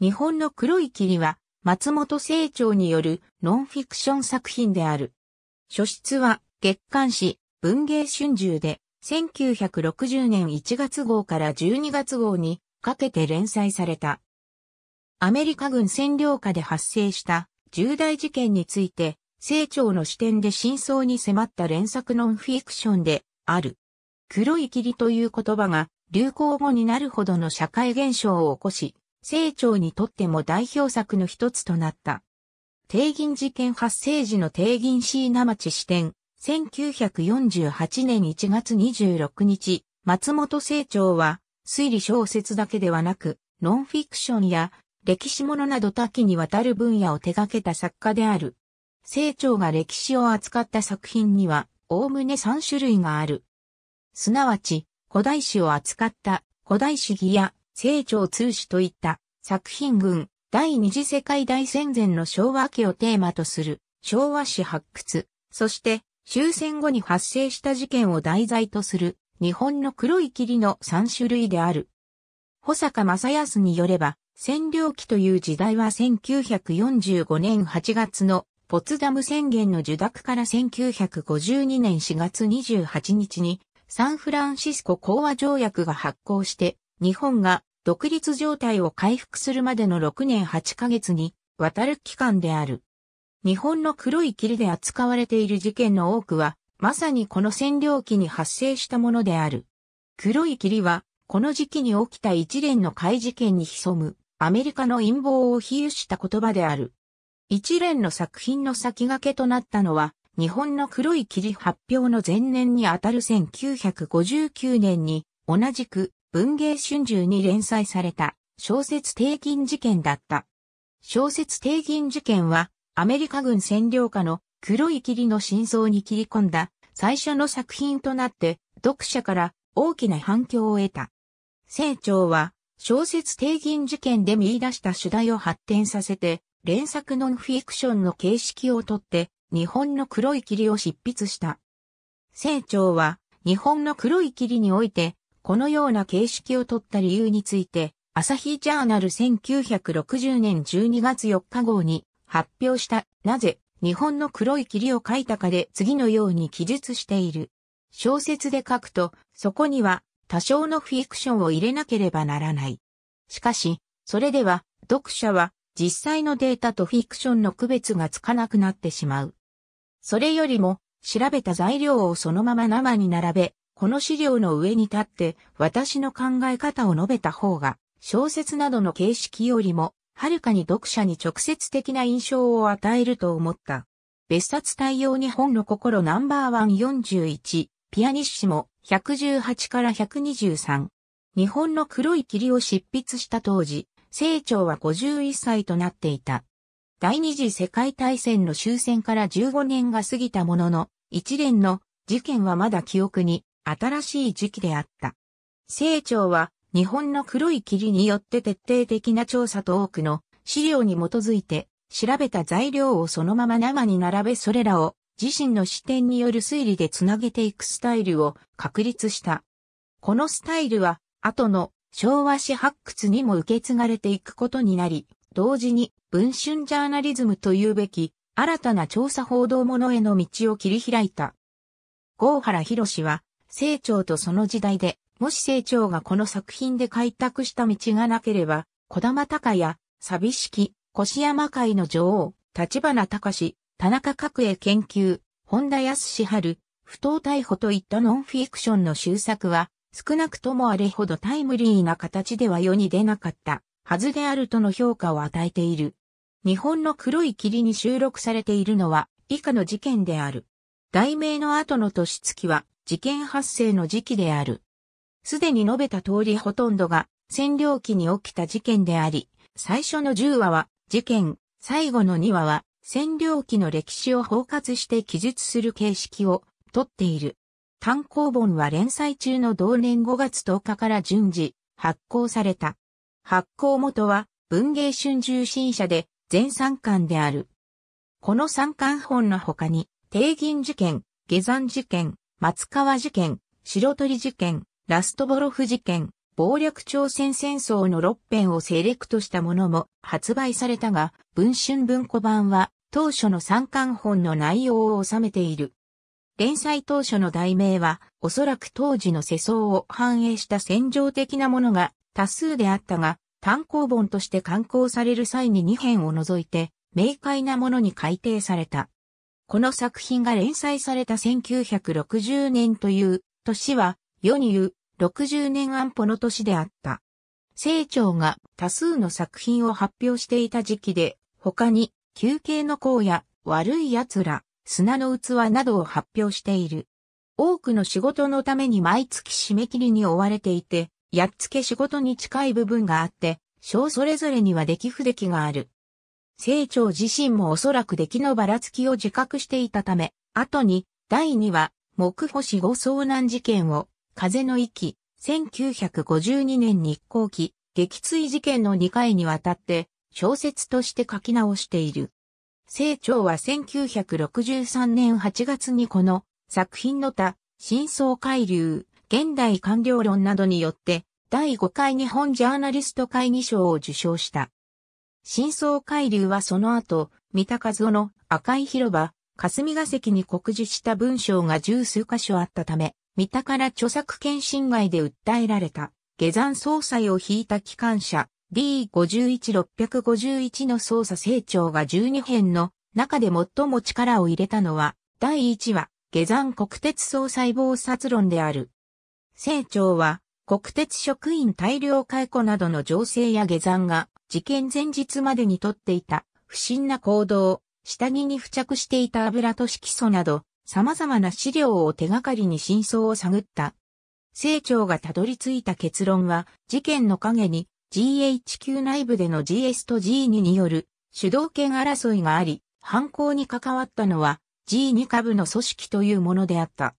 日本の黒い霧は松本清張によるノンフィクション作品である。書室は月刊誌文芸春秋で1960年1月号から12月号にかけて連載された。アメリカ軍占領下で発生した重大事件について、清張の視点で真相に迫った連作ノンフィクションである。黒い霧という言葉が流行語になるほどの社会現象を起こし、清張にとっても代表作の一つとなった。定銀事件発生時の定銀椎名町支店、1948年1月26日、松本清張は、推理小説だけではなく、ノンフィクションや歴史物など多岐にわたる分野を手掛けた作家である。清張が歴史を扱った作品には、おおむね3種類がある。すなわち、古代史を扱った古代主義や清張通史といった作品群、第二次世界大戦前の昭和期をテーマとする昭和史発掘、そして終戦後に発生した事件を題材とする日本の黒い霧の三種類である。保坂正康によれば、占領期という時代は1945年8月のポツダム宣言の受諾から1952年4月28日にサンフランシスコ講和条約が発行して日本が独立状態を回復するまでの6年8ヶ月に渡る期間である。日本の黒い霧で扱われている事件の多くは、まさにこの占領期に発生したものである。黒い霧は、この時期に起きた一連の怪事件に潜む、アメリカの陰謀を比喩した言葉である。一連の作品の先駆けとなったのは、日本の黒い霧発表の前年にあたる1959年に、同じく文芸春秋に連載された小説帝銀事件だった。小説帝銀事件はアメリカ軍占領下の黒い霧の真相に切り込んだ最初の作品となって読者から大きな反響を得た。清張は小説帝銀事件で見出した主題を発展させて連作ノンフィクションの形式をとって日本の黒い霧を執筆した。清張は日本の黒い霧においてこのような形式を取った理由について、朝日ジャーナル1960年12月4日号に発表したなぜ日本の黒い霧を描いたかで次のように記述している。小説で書くとそこには多少のフィクションを入れなければならない。しかし、それでは読者は実際のデータとフィクションの区別がつかなくなってしまう。それよりも調べた材料をそのまま生に並べ、この資料の上に立って私の考え方を述べた方が、小説などの形式よりも、はるかに読者に直接的な印象を与えると思った。別冊対応日本の心ナンバーワン41、ピアニッシモ118から123。日本の黒い霧を執筆した当時、清長は51歳となっていた。第二次世界大戦の終戦から15年が過ぎたものの、一連の事件はまだ記憶に新しい時期であった。清長は日本の黒い霧によって徹底的な調査と多くの資料に基づいて調べた材料をそのまま生に並べそれらを自身の視点による推理でつなげていくスタイルを確立した。このスタイルは後の昭和史発掘にも受け継がれていくことになり、同時に文春ジャーナリズムというべき新たな調査報道ものへの道を切り開いた。郷原博士は清張とその時代で、もし清張がこの作品で開拓した道がなければ、小玉隆や、寂しき、越山会の女王、立花隆、田中角栄研究、本田康志春、不当逮捕といったノンフィクションの終作は、少なくともあれほどタイムリーな形では世に出なかった、はずであるとの評価を与えている。日本の黒い霧に収録されているのは、以下の事件である。題名の後の年月は、事件発生の時期である。すでに述べた通りほとんどが占領期に起きた事件であり、最初の10話は事件、最後の2話は占領期の歴史を包括して記述する形式をとっている。単行本は連載中の同年5月10日から順次発行された。発行元は文芸春秋新社で全3巻である。この3巻本の他に、定銀事件、下山事件、松川事件、白鳥事件、ラストボロフ事件、暴略朝鮮戦争の6編をセレクトしたものも発売されたが、文春文庫版は当初の三巻本の内容を収めている。連載当初の題名は、おそらく当時の世相を反映した戦場的なものが多数であったが、単行本として刊行される際に2編を除いて、明快なものに改定された。この作品が連載された1960年という年は、世に言う60年安保の年であった。清張が多数の作品を発表していた時期で、他に休憩の功や悪い奴ら、砂の器などを発表している。多くの仕事のために毎月締め切りに追われていて、やっつけ仕事に近い部分があって、章それぞれには出来不出来がある。清張自身もおそらく出来のばらつきを自覚していたため、後に第2話、木星五遭難事件を、風の域、1952年日光期、撃墜事件の2回にわたって、小説として書き直している。清張は1963年8月にこの作品の他、真相海流、現代官僚論などによって、第5回日本ジャーナリスト会議賞を受賞した。真相海流はその後、三田和夫の赤い広場、霞が関に告示した文章が十数箇所あったため、三田から著作権侵害で訴えられた、下山総裁を引いた機関車 D51651 の捜査成長が12編の中で最も力を入れたのは、第1話、下山国鉄総裁謀殺論である。成長は、国鉄職員大量解雇などの情勢や下山が、事件前日までに取っていた不審な行動、下着に付着していた油と色素など、様々な資料を手がかりに真相を探った。清長がたどり着いた結論は、事件の陰に GHQ 内部での GS と G2 による主導権争いがあり、犯行に関わったのは G2 株の組織というものであった。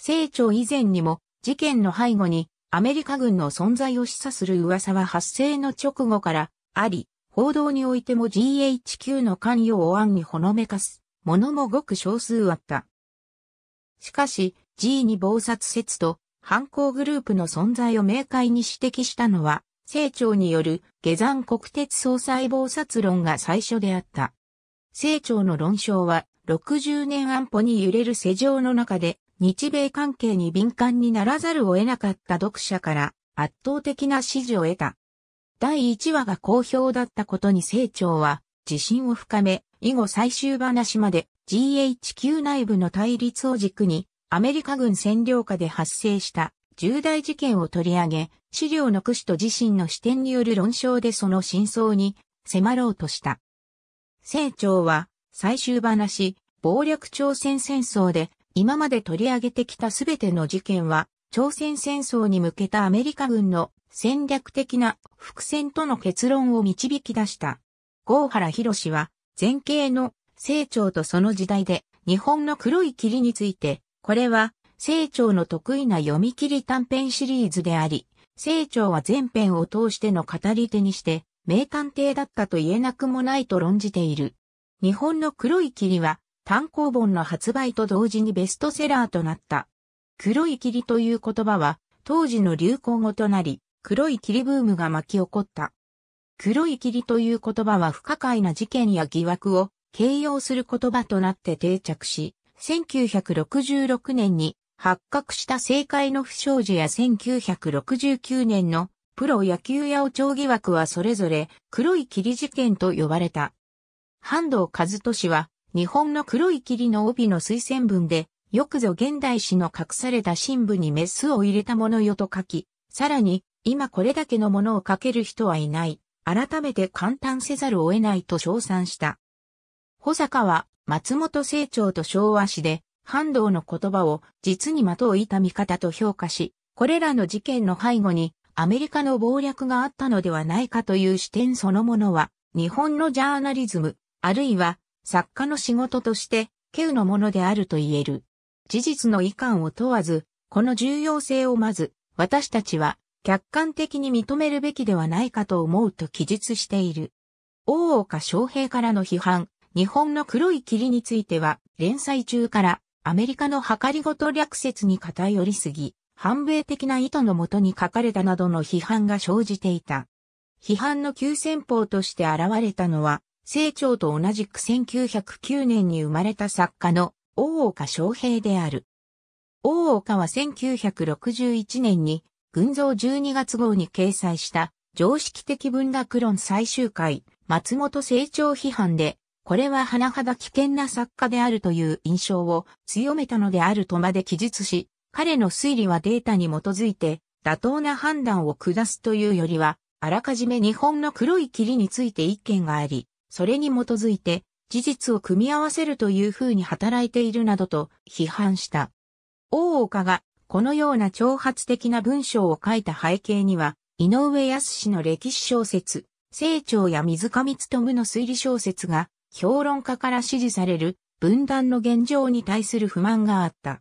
清長以前にも事件の背後にアメリカ軍の存在を示唆する噂は発生の直後からあり、報道においても GHQ の関与を暗にほのめかすものもごく少数あった。しかし、G に謀殺説と犯行グループの存在を明快に指摘したのは、清張による下山国鉄総裁謀殺論が最初であった。清張の論証は、60年安保に揺れる世情の中で、日米関係に敏感にならざるを得なかった読者から圧倒的な支持を得た。第1話が好評だったことに清張は自信を深め、以後最終話まで GHQ 内部の対立を軸にアメリカ軍占領下で発生した重大事件を取り上げ、資料の駆使と自身の視点による論証でその真相に迫ろうとした。清張は最終話、暴力朝鮮戦争で今まで取り上げてきたすべての事件は朝鮮戦争に向けたアメリカ軍の戦略的な伏線との結論を導き出した。郷原博士は、前景の清張とその時代で、日本の黒い霧について、これは、清張の得意な読み切り短編シリーズであり、清張は全編を通しての語り手にして、名探偵だったと言えなくもないと論じている。日本の黒い霧は、単行本の発売と同時にベストセラーとなった。黒い霧という言葉は、当時の流行語となり、黒い霧ブームが巻き起こった。黒い霧という言葉は不可解な事件や疑惑を形容する言葉となって定着し、1966年に発覚した政界の不祥事や1969年のプロ野球やお長疑惑はそれぞれ黒い霧事件と呼ばれた。半藤和俊は日本の黒い霧の帯の推薦文で、よくぞ現代史の隠された新部にメスを入れたものよと書き、さらに今これだけのものを書ける人はいない。改めて簡単せざるを得ないと称賛した。保坂は松本清張と昭和史で、反動の言葉を実に的を射た見方と評価し、これらの事件の背後にアメリカの謀略があったのではないかという視点そのものは、日本のジャーナリズム、あるいは作家の仕事として、稀有のものであると言える。事実の遺憾を問わず、この重要性をまず、私たちは客観的に認めるべきではないかと思うと記述している。大岡昌平からの批判、日本の黒い霧については、連載中からアメリカの計りごと略説に偏りすぎ、反米的な意図のもとに書かれたなどの批判が生じていた。批判の急先鋒として現れたのは、清張と同じく1909年に生まれた作家の大岡昌平である。大岡は1961年に群像12月号に掲載した常識的文学論最終回、松本成長批判で、これは甚だ危険な作家であるという印象を強めたのであるとまで記述し、彼の推理はデータに基づいて妥当な判断を下すというよりは、あらかじめ日本の黒い霧について意見があり、それに基づいて事実を組み合わせるという風に働いているなどと批判した。大岡がこのような挑発的な文章を書いた背景には、井上康氏の歴史小説、清張や水上勤の推理小説が、評論家から支持される分断の現状に対する不満があった。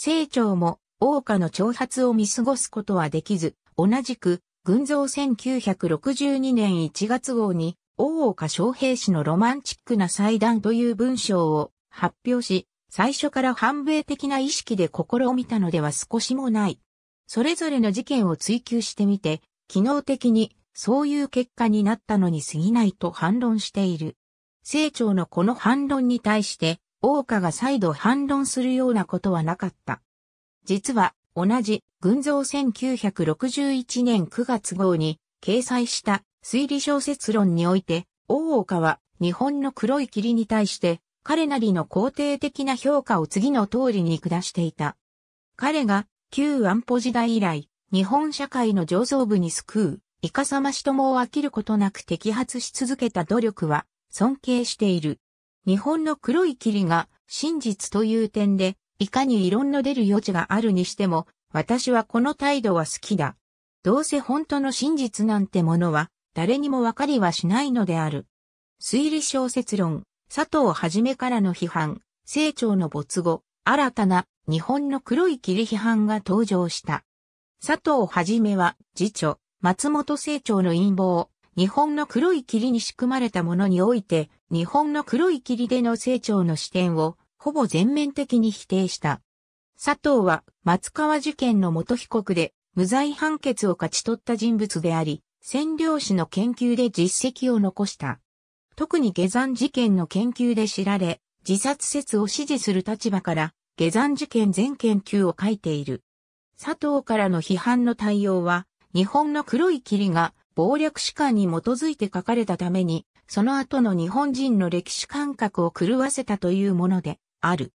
清張も、王家の挑発を見過ごすことはできず、同じく、群像1962年1月号に、大岡昌平氏のロマンチックな祭壇という文章を発表し、最初から反米的な意識で試みたのでは少しもない。それぞれの事件を追求してみて、機能的にそういう結果になったのに過ぎないと反論している。成長のこの反論に対して、大岡が再度反論するようなことはなかった。実は、同じ、群像1961年9月号に掲載した推理小説論において、大岡は日本の黒い霧に対して彼なりの肯定的な評価を次の通りに下していた。彼が旧安保時代以来、日本社会の上層部に救う、いかさましともを飽きることなく摘発し続けた努力は尊敬している。日本の黒い霧が真実という点で、いかに異論の出る余地があるにしても、私はこの態度は好きだ。どうせ本当の真実なんてものは、誰にもわかりはしないのである。推理小説論。佐藤はじめからの批判、清張の没後、新たな日本の黒い霧批判が登場した。佐藤はじめは、次女、松本清張の陰謀、日本の黒い霧に仕組まれたものにおいて、日本の黒い霧での清張の視点を、ほぼ全面的に否定した。佐藤は、松川事件の元被告で、無罪判決を勝ち取った人物であり、占領史の研究で実績を残した。特に下山事件の研究で知られ、自殺説を支持する立場から、下山事件全研究を書いている。佐藤からの批判の対応は、日本の黒い霧が暴力史観に基づいて書かれたために、その後の日本人の歴史感覚を狂わせたというものである。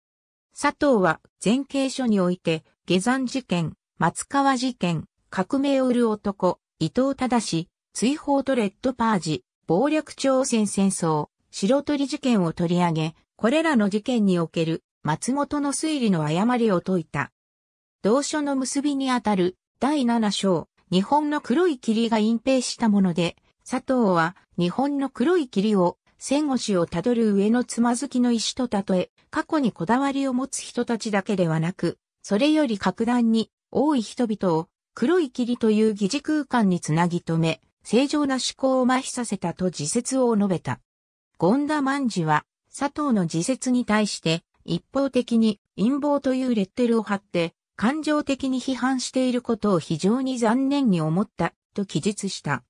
佐藤は前景書において、下山事件、松川事件、革命を売る男、伊藤忠、追放とレッドパージ、暴力朝鮮戦争、白鳥事件を取り上げ、これらの事件における松本の推理の誤りを解いた。同書の結びにあたる第7章、日本の黒い霧が隠蔽したもので、佐藤は日本の黒い霧を戦後史をたどる上のつまずきの石とたとえ、過去にこだわりを持つ人たちだけではなく、それより格段に多い人々を黒い霧という疑似空間につなぎ止め、正常な思考を麻痺させたと自説を述べた。権田万次は、佐藤の自説に対して、一方的に陰謀というレッテルを貼って、感情的に批判していることを非常に残念に思った、と記述した。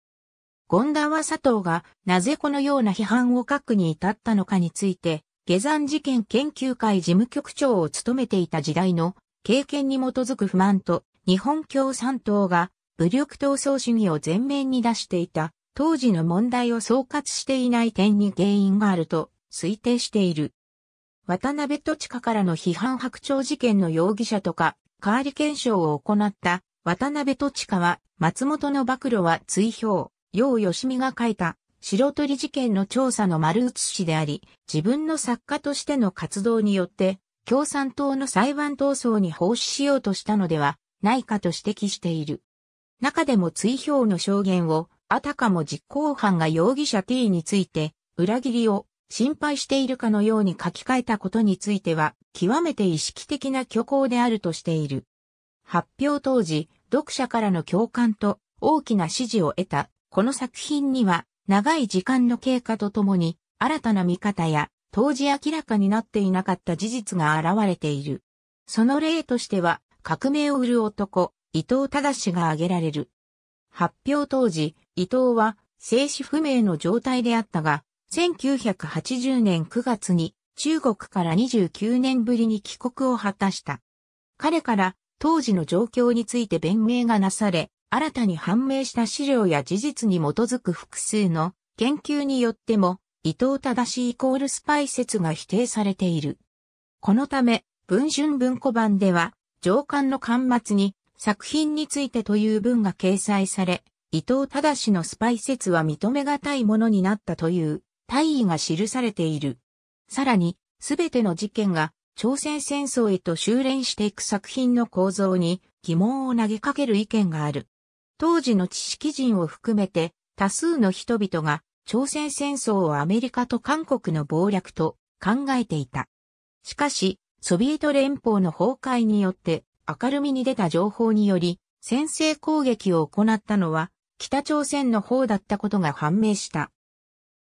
権田は佐藤がなぜこのような批判を書くに至ったのかについて、下山事件研究会事務局長を務めていた時代の経験に基づく不満と日本共産党が武力闘争主義を前面に出していた、当時の問題を総括していない点に原因があると推定している。渡辺都知からの批判白鳥事件の容疑者とか、代わり検証を行った渡辺都知は、松本の暴露は追表、要吉美が書いた白鳥事件の調査の丸写しであり、自分の作家としての活動によって、共産党の裁判闘争に奉仕しようとしたのではないかと指摘している。中でも追票の証言を、あたかも実行犯が容疑者 T について、裏切りを心配しているかのように書き換えたことについては、極めて意識的な虚構であるとしている。発表当時、読者からの共感と大きな支持を得た、この作品には、長い時間の経過とともに、新たな見方や、当時明らかになっていなかった事実が現れている。その例としては、革命を売る男、伊藤忠が挙げられる。発表当時、伊藤は生死不明の状態であったが、1980年9月に中国から29年ぶりに帰国を果たした。彼から当時の状況について弁明がなされ、新たに判明した資料や事実に基づく複数の研究によっても、伊藤忠イコールスパイ説が否定されている。このため、文春文庫版では、上官の巻末に、作品についてという文が掲載され、伊藤忠のスパイ説は認めがたいものになったという大意が記されている。さらに、すべての事件が朝鮮戦争へと修練していく作品の構造に疑問を投げかける意見がある。当時の知識人を含めて多数の人々が朝鮮戦争をアメリカと韓国の謀略と考えていた。しかし、ソビエト連邦の崩壊によって明るみに出た情報により、先制攻撃を行ったのは、北朝鮮の方だったことが判明した。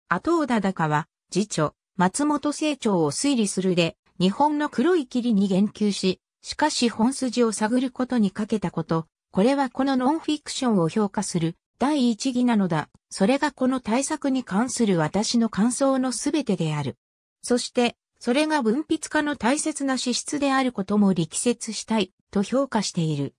後尾忠は、次女、松本清張を推理するで、日本の黒い霧に言及し、しかし本筋を探ることにかけたこと、これはこのノンフィクションを評価する第一義なのだ。それがこの対策に関する私の感想のすべてである。そして、それが文筆家の大切な資質であることも力説したいと評価している。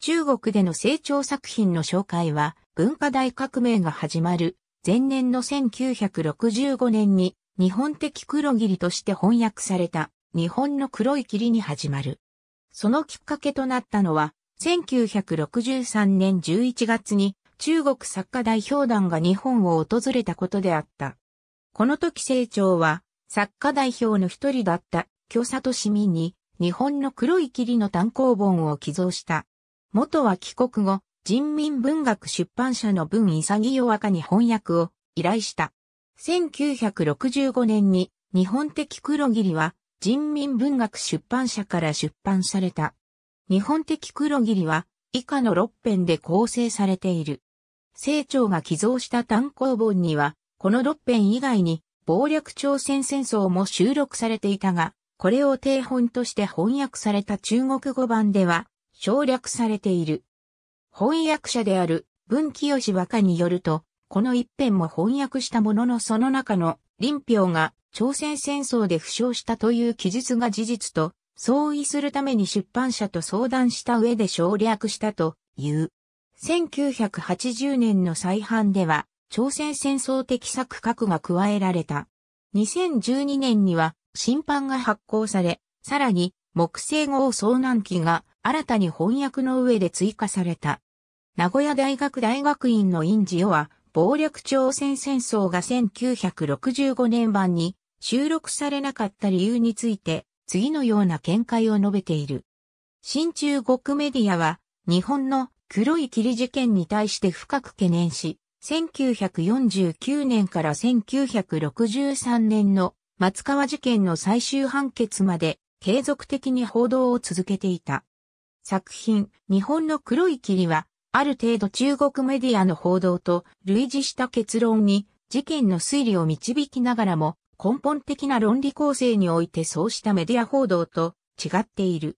中国での成長作品の紹介は文化大革命が始まる前年の1965年に日本的黒霧として翻訳された日本の黒い霧に始まる。そのきっかけとなったのは1963年11月に中国作家代表団が日本を訪れたことであった。この時成長は作家代表の一人だった京里市民に日本の黒い霧の単行本を寄贈した。元は帰国後、人民文学出版社の文潔若に翻訳を依頼した。1965年に日本的黒霧は人民文学出版社から出版された。日本的黒霧は以下の6編で構成されている。清張が寄贈した単行本には、この6編以外に暴略朝鮮戦争も収録されていたが、これを定本として翻訳された中国語版では省略されている。翻訳者である文清和歌によると、この一編も翻訳したもののその中の林彪が朝鮮戦争で負傷したという記述が事実と、相違するために出版社と相談した上で省略したという。1980年の再版では、朝鮮戦争的策格が加えられた。2012年には審判が発行され、さらに木星号遭難記が新たに翻訳の上で追加された。名古屋大学大学院の院次は、暴力朝鮮戦争が1965年版に収録されなかった理由について、次のような見解を述べている。新中国メディアは、日本の黒い霧事件に対して深く懸念し、1949年から1963年の松川事件の最終判決まで継続的に報道を続けていた。作品、日本の黒い霧は、ある程度中国メディアの報道と類似した結論に事件の推理を導きながらも根本的な論理構成においてそうしたメディア報道と違っている。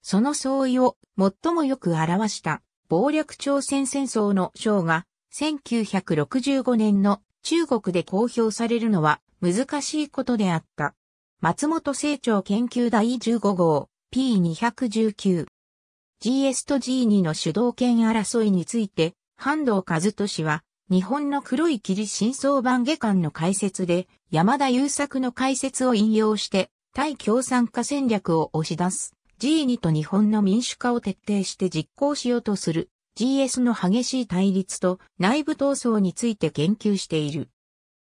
その相違を最もよく表した暴力朝鮮戦争の章が1965年の中国で公表されるのは難しいことであった。松本清張研究第15号 P219。GS と G2 の主導権争いについて、半藤和俊は、日本の黒い霧真相版下巻の解説で、山田優作の解説を引用して、対共産化戦略を押し出す。G2 と日本の民主化を徹底して実行しようとする GS の激しい対立と内部闘争について研究している。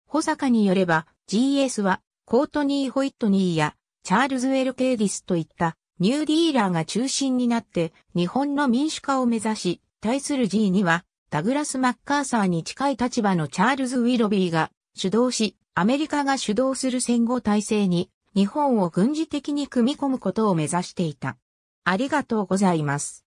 保坂によれば GS はコートニー・ホイットニーやチャールズ・ウェル・ケイディスといったニューディーラーが中心になって日本の民主化を目指し、対する G にはダグラス・マッカーサーに近い立場のチャールズ・ウィロビーが主導し、アメリカが主導する戦後体制に日本を軍事的に組み込むことを目指していた。ありがとうございます。